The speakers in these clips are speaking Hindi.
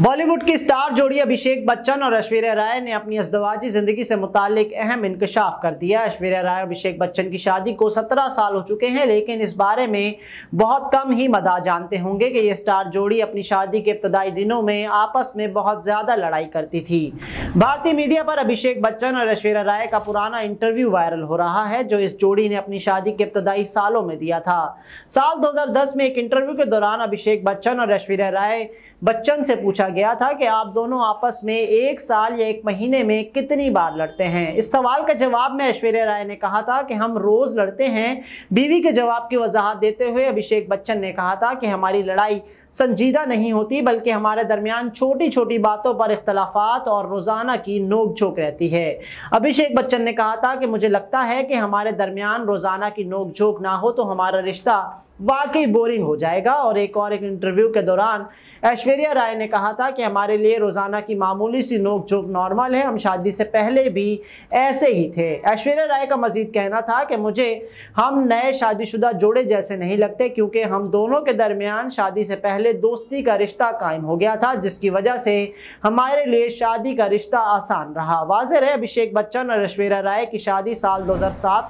बॉलीवुड की स्टार जोड़ी अभिषेक बच्चन और ऐश्वर्या राय ने अपनी अजदवाजी जिंदगी से मुतालिक अहम इंकशाफ कर दिया ऐश्वर्या राय और अभिषेक बच्चन की शादी को 17 साल हो चुके हैं लेकिन इस बारे में बहुत कम ही मदा जानते होंगे कि ये स्टार जोड़ी अपनी शादी के इब्तदाई दिनों में आपस में बहुत ज़्यादा लड़ाई करती थी भारतीय मीडिया पर अभिषेक बच्चन और ऐश्वर्या राय का पुराना इंटरव्यू वायरल हो रहा है जो इस जोड़ी ने अपनी शादी के इब्तदाई सालों में दिया था साल दो में एक इंटरव्यू के दौरान अभिषेक बच्चन और ऐश्वर्या राय बच्चन से पूछा पूछा गया था कि आप दोनों आपस में एक साल या एक महीने में कितनी बार लड़ते हैं इस सवाल का जवाब में ऐश्वर्या राय ने कहा था कि हम रोज़ लड़ते हैं बीवी के जवाब की वजाहत देते हुए अभिषेक बच्चन ने कहा था कि हमारी लड़ाई संजीदा नहीं होती बल्कि हमारे दरमियान छोटी छोटी बातों पर इख्तलाफात और रोज़ाना की नोक झोंक रहती है अभिषेक बच्चन ने कहा था कि मुझे लगता है कि हमारे दरमियान रोज़ाना की नोक झोंक ना हो तो हमारा रिश्ता वाकई बोरिंग हो जाएगा और एक और एक इंटरव्यू के दौरान ऐश्वर्या राय ने कहा था कि हमारे लिए रोज़ाना की मामूली सी नोक झोंक नॉर्मल है हम शादी से पहले भी ऐसे ही थे ऐश्वर्या राय का मजीद कहना था कि मुझे हम नए शादीशुदा जोड़े जैसे नहीं लगते क्योंकि हम दोनों के दरमियान शादी से पहले दोस्ती का रिश्ता कायम हो गया था जिसकी वजह से हमारे लिए शादी का रिश्ता आसान रहा वाजह है अभिषेक बच्चन और ऐश्वर्या राय की शादी साल दो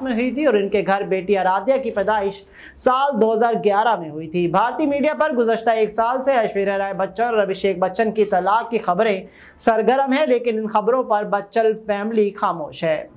में हुई थी और इनके घर बेटी आराध्या की पैदाइश साल दो 2011 में हुई थी भारतीय मीडिया पर गुजशत एक साल से ऐश्वर्या राय बच्चन और अभिषेक बच्चन की तलाक की खबरें सरगर्म है लेकिन इन खबरों पर बच्चन फैमिली खामोश है